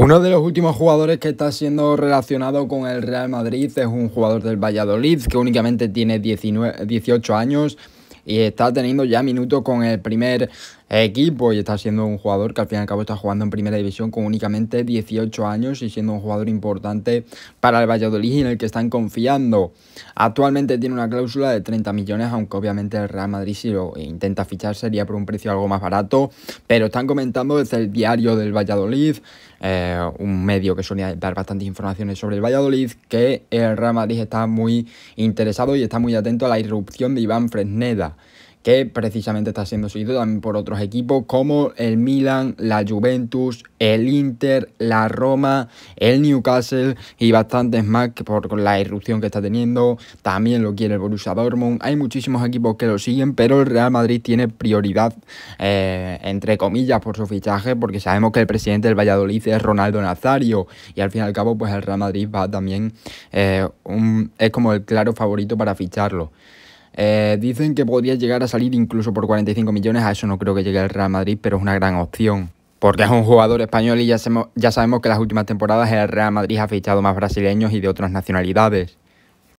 Uno de los últimos jugadores que está siendo relacionado con el Real Madrid es un jugador del Valladolid que únicamente tiene 18 años y está teniendo ya minutos con el primer equipo y está siendo un jugador que al fin y al cabo está jugando en primera división con únicamente 18 años y siendo un jugador importante para el Valladolid en el que están confiando. Actualmente tiene una cláusula de 30 millones, aunque obviamente el Real Madrid si lo intenta fichar sería por un precio algo más barato, pero están comentando desde el diario del Valladolid eh, un medio que suele dar bastantes informaciones sobre el Valladolid, que el Real Madrid está muy interesado y está muy atento a la irrupción de Iván Fresneda que precisamente está siendo seguido también por otros equipos como el Milan, la Juventus, el Inter, la Roma, el Newcastle y bastantes más por la irrupción que está teniendo. También lo quiere el Borussia Dortmund. Hay muchísimos equipos que lo siguen, pero el Real Madrid tiene prioridad, eh, entre comillas, por su fichaje, porque sabemos que el presidente del Valladolid es Ronaldo Nazario y al fin y al cabo, pues el Real Madrid va también, eh, es como el claro favorito para ficharlo. Eh, dicen que podría llegar a salir incluso por 45 millones, a eso no creo que llegue el Real Madrid, pero es una gran opción. Porque es un jugador español y ya, ya sabemos que en las últimas temporadas el Real Madrid ha fichado más brasileños y de otras nacionalidades.